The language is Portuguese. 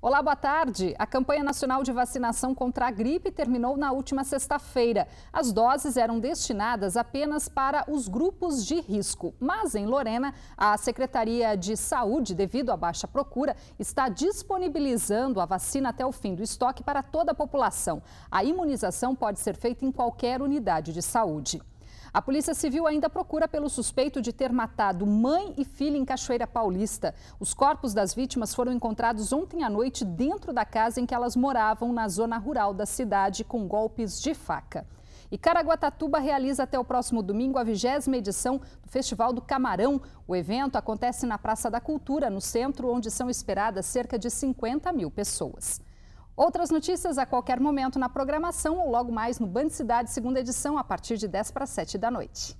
Olá, boa tarde. A campanha nacional de vacinação contra a gripe terminou na última sexta-feira. As doses eram destinadas apenas para os grupos de risco. Mas em Lorena, a Secretaria de Saúde, devido à baixa procura, está disponibilizando a vacina até o fim do estoque para toda a população. A imunização pode ser feita em qualquer unidade de saúde. A Polícia Civil ainda procura pelo suspeito de ter matado mãe e filha em Cachoeira Paulista. Os corpos das vítimas foram encontrados ontem à noite dentro da casa em que elas moravam, na zona rural da cidade, com golpes de faca. E Caraguatatuba realiza até o próximo domingo a vigésima edição do Festival do Camarão. O evento acontece na Praça da Cultura, no centro, onde são esperadas cerca de 50 mil pessoas. Outras notícias a qualquer momento na programação ou logo mais no Band Cidade, segunda edição, a partir de 10 para 7 da noite.